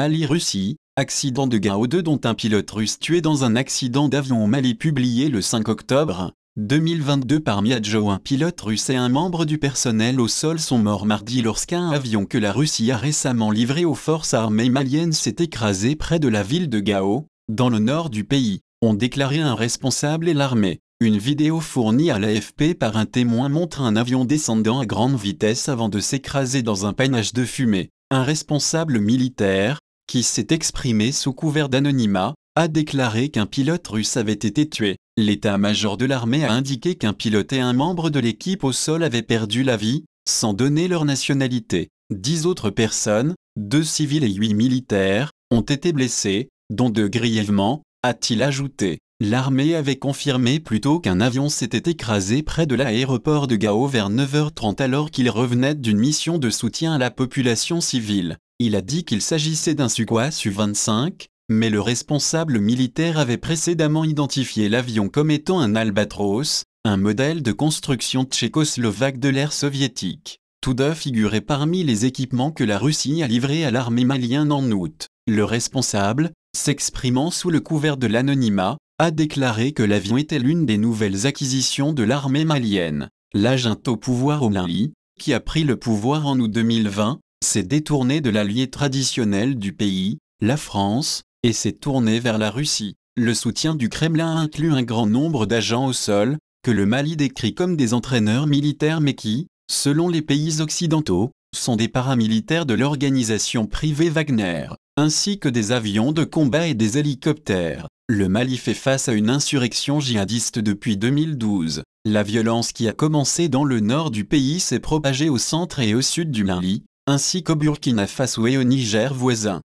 Mali-Russie, accident de Gao 2 dont un pilote russe tué dans un accident d'avion au Mali publié le 5 octobre 2022 par Miadjo un pilote russe et un membre du personnel au sol sont morts mardi lorsqu'un avion que la Russie a récemment livré aux forces armées maliennes s'est écrasé près de la ville de Gao, dans le nord du pays, ont déclaré un responsable et l'armée. Une vidéo fournie à l'AFP par un témoin montre un avion descendant à grande vitesse avant de s'écraser dans un panache de fumée. Un responsable militaire, qui s'est exprimé sous couvert d'anonymat, a déclaré qu'un pilote russe avait été tué. L'état-major de l'armée a indiqué qu'un pilote et un membre de l'équipe au sol avaient perdu la vie, sans donner leur nationalité. Dix autres personnes, deux civils et huit militaires, ont été blessés, dont deux grièvement, a-t-il ajouté. L'armée avait confirmé plus tôt qu'un avion s'était écrasé près de l'aéroport de Gao vers 9h30 alors qu'il revenait d'une mission de soutien à la population civile. Il a dit qu'il s'agissait d'un Sukhoi Su-25, mais le responsable militaire avait précédemment identifié l'avion comme étant un Albatros, un modèle de construction tchécoslovaque de l'ère soviétique. Tout deux figurait parmi les équipements que la Russie a livrés à l'armée malienne en août. Le responsable, s'exprimant sous le couvert de l'anonymat, a déclaré que l'avion était l'une des nouvelles acquisitions de l'armée malienne. L'agent au pouvoir au Mali, qui a pris le pouvoir en août 2020, s'est détourné de l'allié traditionnel du pays, la France, et s'est tourné vers la Russie. Le soutien du Kremlin inclut un grand nombre d'agents au sol, que le Mali décrit comme des entraîneurs militaires mais qui, selon les pays occidentaux, sont des paramilitaires de l'organisation privée Wagner, ainsi que des avions de combat et des hélicoptères. Le Mali fait face à une insurrection djihadiste depuis 2012. La violence qui a commencé dans le nord du pays s'est propagée au centre et au sud du Mali, ainsi qu'au Burkina Faso et au Niger voisin.